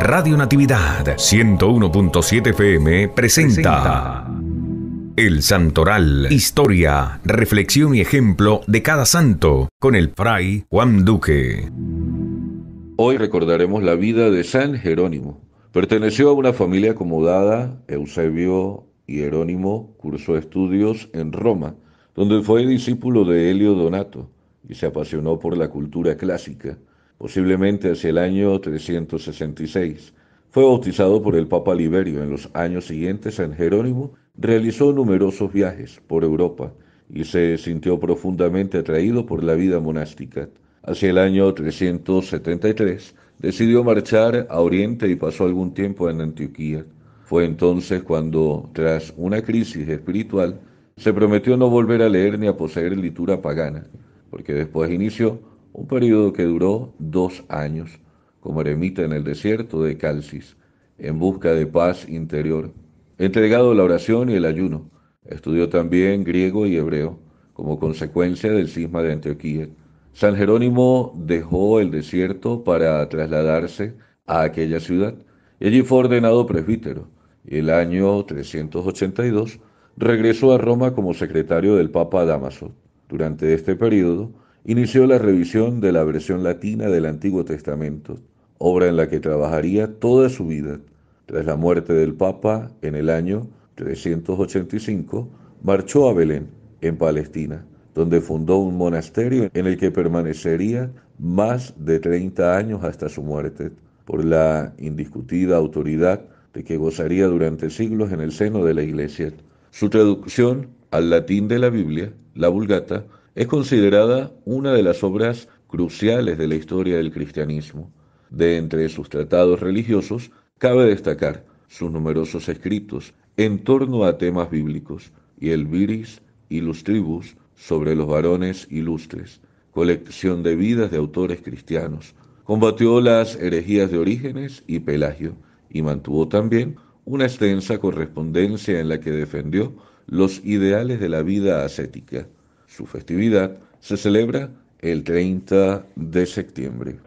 Radio Natividad 101.7 FM presenta, El Santoral, historia, reflexión y ejemplo de cada santo con el fray Juan Duque. Hoy recordaremos la vida de San Jerónimo. Perteneció a una familia acomodada, Eusebio y Jerónimo cursó estudios en Roma, donde fue discípulo de Helio Donato y se apasionó por la cultura clásica, posiblemente hacia el año 366. Fue bautizado por el Papa Liberio. En los años siguientes, San Jerónimo realizó numerosos viajes por Europa y se sintió profundamente atraído por la vida monástica. Hacia el año 373 decidió marchar a Oriente y pasó algún tiempo en Antioquía. Fue entonces cuando, tras una crisis espiritual, se prometió no volver a leer ni a poseer litura pagana porque después inició un periodo que duró dos años como eremita en el desierto de Calcis, en busca de paz interior, entregado a la oración y el ayuno. Estudió también griego y hebreo como consecuencia del cisma de Antioquía. San Jerónimo dejó el desierto para trasladarse a aquella ciudad. Allí fue ordenado presbítero. y El año 382 regresó a Roma como secretario del Papa Damaso. Durante este periodo, inició la revisión de la versión latina del Antiguo Testamento, obra en la que trabajaría toda su vida. Tras la muerte del Papa en el año 385, marchó a Belén, en Palestina, donde fundó un monasterio en el que permanecería más de 30 años hasta su muerte, por la indiscutida autoridad de que gozaría durante siglos en el seno de la Iglesia. Su traducción al latín de la Biblia la Vulgata, es considerada una de las obras cruciales de la historia del cristianismo. De entre sus tratados religiosos, cabe destacar sus numerosos escritos en torno a temas bíblicos y el Viris Illustribus sobre los varones ilustres, colección de vidas de autores cristianos. Combatió las herejías de Orígenes y Pelagio y mantuvo también una extensa correspondencia en la que defendió los ideales de la vida ascética. Su festividad se celebra el 30 de septiembre.